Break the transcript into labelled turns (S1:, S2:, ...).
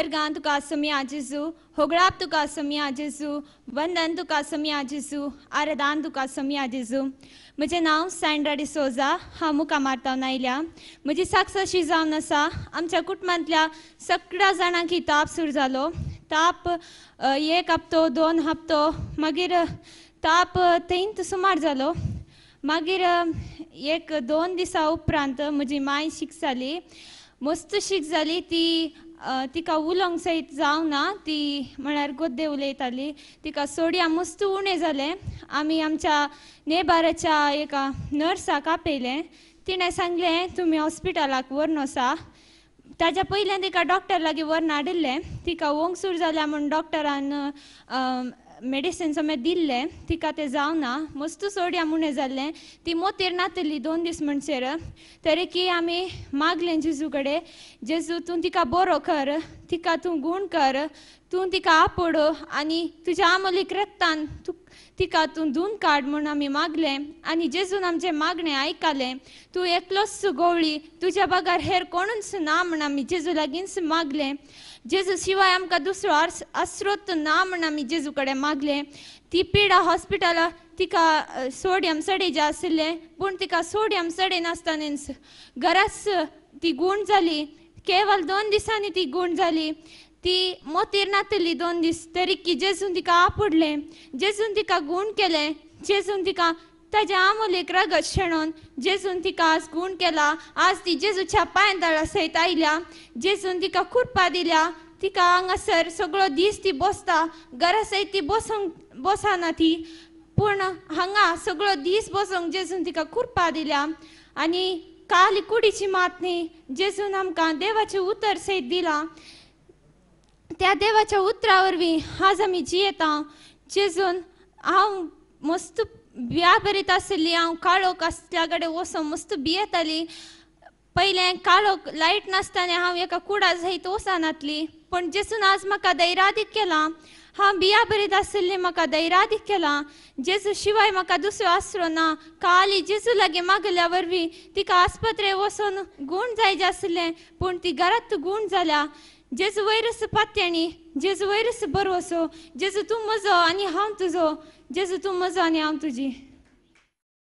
S1: વરગાન तुका સમ્યા જીસુ હોગળાપ तुका સમ્યા जेजू वंदन तुका सम्या जिसू आरदान तुका सम्या जिसू म्हजें नांव सँड्रा डिसोजा हांव मारतावन आयल्या म्हजी साक्ष अशी जावन आसा आमच्या कुटुंबांतल्या सगळ्या जाणांक ही ताप सुरू जालो ताप एक हप्तो दोन हप्तो मागीर ताप तेंत सुमार जालो मागीर एक दोन दिसा उपरांत म्हजी माय शीक जाली मस्त शीक जाली ती तिका उलोवंक सयत ना ती म्हळ्यार गोद्दे उलयताली तिका सोडया मस्त उणें जालें आमी आमच्या नेबाराच्या एका नर्साक आपयलें तिणें सांगलें तुमी हॉस्पिटलाक व्हरून वसा ताज्या पयलें तिका डॉक्टर लागीं व्हरून हाडिल्लें तिका वोंगसूर जाल्या म्हूण डॉक्टरान मेडिसिन समे दिल्ले तिका तें जावना मस्त सोडियम मुने जाल्लें ती मोतेर नातली दोन दीस म्हणसर की आमी मागलें जेजू कडेन जेजू तूं तिका बरो कर तिका तू गूण कर तू तिका आपडो आणि तुझ्या आमलीक रक्तान तू तिका तू धुवन काड म्हणून आम्ही मागले आणि जेजून आमचें मागणें ऐकाले तू एकलोच सुगवळी तुझ्या बागार हेर कोणूच ना म्हणून आमी जेजू लागींच मागलें जेजू शिवाय आमकां दुसरो आस्रोत ना म्हणून आमी जेजू कडेन मागलें ती पिडा हॉस्पिटला तिका सोडियम जे आशिल्लें पूण तिका सोडियम सडे नासतानाच गरज ती गूण जाली केवळ दोन दिसांनी ती गूण जाली ती मोतीर नातली दोन दिस तरी की जेजून तिका आपडले जेजून तिका गूण केले जेजून तिका ताज्या आमोलेक रगत शेणून जेजून तिका आज गूण केला आज ती जेजूच्या दाळा सयत आयल्या जेजून तिका खुर्पा दिल्या तिका हांगासर सगळो दीस ती बसता घरा सयत ती बसूंक बसना ती पूण हांगा सगळो दीस बसूंक जेजून तिका खुर्पा दिल्या आणि काल कुडीची मातने जेजून आमकां देवाचे उतर सयत दिला त्या देवाच्या उतरावरवी बी आज आम्ही जियेता जेजून हांव मस्त बिया से आसली हांव काळोख असल्या कडेन वसोन मस्त भियेताली पहिले काळोख लाईट नासताना हांव एका कुडा जायत वसानातली पण जेसून आज म्हाका दैरादीत केला हम बिया बरीत असं मका दैरा केला जेजू शिवाय मका दुसरो आसरो ना काली जेजू भी मागल्या वरवी तिका अस्पत्रे वसून जाय जासले पण ती गरात गूण झाल्या जेजूरच पात्याणी जेजूर बरं बरोसो जेजू तू मजा आणि हांव तुजो जेजू तू मजा आणि हांव तुजी